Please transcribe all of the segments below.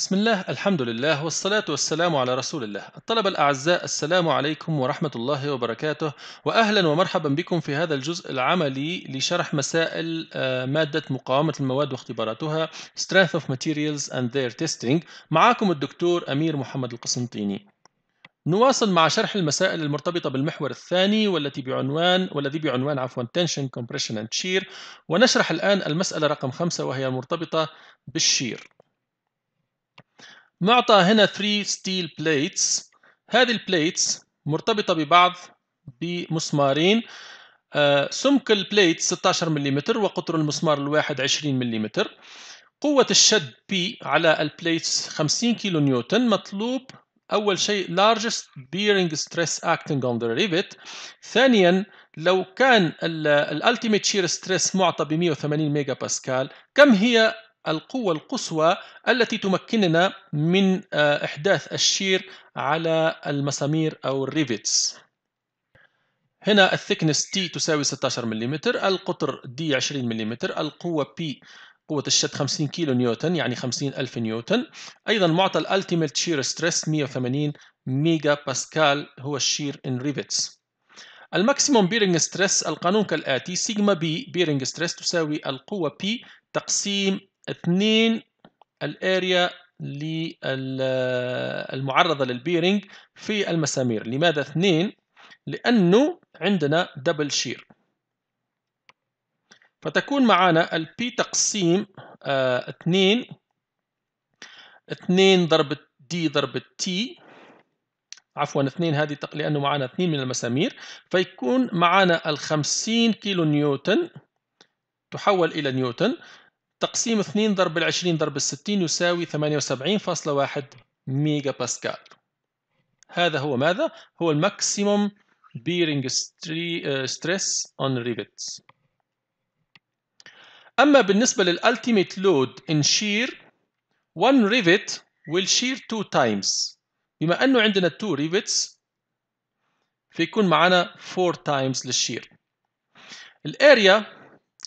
بسم الله الحمد لله والصلاة والسلام على رسول الله الطلبة الأعزاء السلام عليكم ورحمة الله وبركاته وأهلا ومرحبا بكم في هذا الجزء العملي لشرح مسائل آه، مادة مقاومة المواد واختباراتها Strength of Materials and Their Testing معكم الدكتور أمير محمد القسنطيني نواصل مع شرح المسائل المرتبطة بالمحور الثاني والتي بعنوان والذي بعنوان عفوا tension compression and shear ونشرح الآن المسألة رقم خمسة وهي المرتبطة بالشير معطى هنا 3 ستيل بليتس هذه البليتس مرتبطة ببعض بمسمارين آه، سمك البليت 16 ملم وقطر المسمار الواحد 20 ملم قوة الشد P على البليتس 50 كيلو نيوتن مطلوب أول شيء largest bearing stress acting on the rivet ثانيا لو كان الالتيميت شير ستريس معطى ب 180 ميجا باسكال كم هي القوة القصوى التي تمكننا من آه، إحداث الشير على المسامير أو الريفيتس هنا الثيكنس T تساوي 16 ملم القطر دي 20 ملم القوة P قوة الشد 50 كيلو نيوتن يعني 50 ألف نيوتن أيضا معطى الألتيميت شير ستريس 180 ميجا باسكال هو الشير إن ريفيتس الماكسيموم بيرنج ستريس القانون كالآتي سيجما بي بيرنج ستريس تساوي القوة P تقسيم اثنين الاريا المعرضة للبيرنج في المسامير لماذا اثنين؟ لأنه عندنا دبل شير فتكون معنا البي تقسيم آه، اثنين اثنين ضرب دي ضرب تي عفوا اثنين هذه تق... لأنه معنا اثنين من المسامير فيكون معنا الخمسين كيلو نيوتن تحول إلى نيوتن تقسيم 2 ضرب ال 20 ضرب ال 60 يساوي 78.1 ميجا باسكال هذا هو ماذا؟ هو الماكسيموم بيرنج آه، ستريس اون ريفت أما بالنسبة للألتيميت لود in shear one rivet will shear two times بما أنه عندنا two rivets فيكون معنا four times للشير الاريا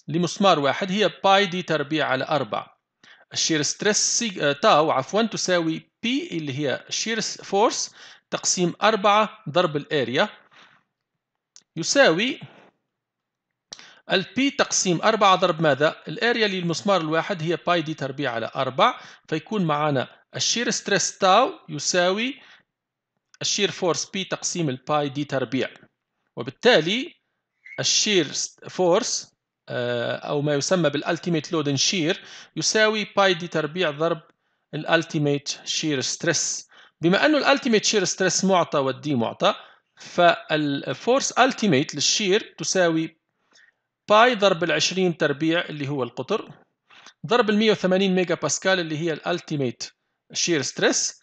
لمسمار واحد هي باي دي تربيع على 4 الشير ستريس سي... تاو آه، عفوا تساوي بي اللي هي الشير فورس تقسيم 4 ضرب الاريا يساوي البي تقسيم 4 ضرب ماذا؟ الاريا للمسمار الواحد هي باي دي تربيع على 4 فيكون معنا الشير ستريس تاو يساوي الشير فورس بي تقسيم الباي دي تربيع وبالتالي الشير فورس آه، أو ما يسمى بالالتيميت ان شير يساوي باي دي تربيع ضرب الالتيميت شير ستريس بما أنه الالتيميت شير ستريس معطى والدي معطى فالفورس التيميت للشير تساوي باي ضرب ال 20 تربيع اللي هو القطر ضرب ال 180 ميجا باسكال اللي هي الالتيميت شير ستريس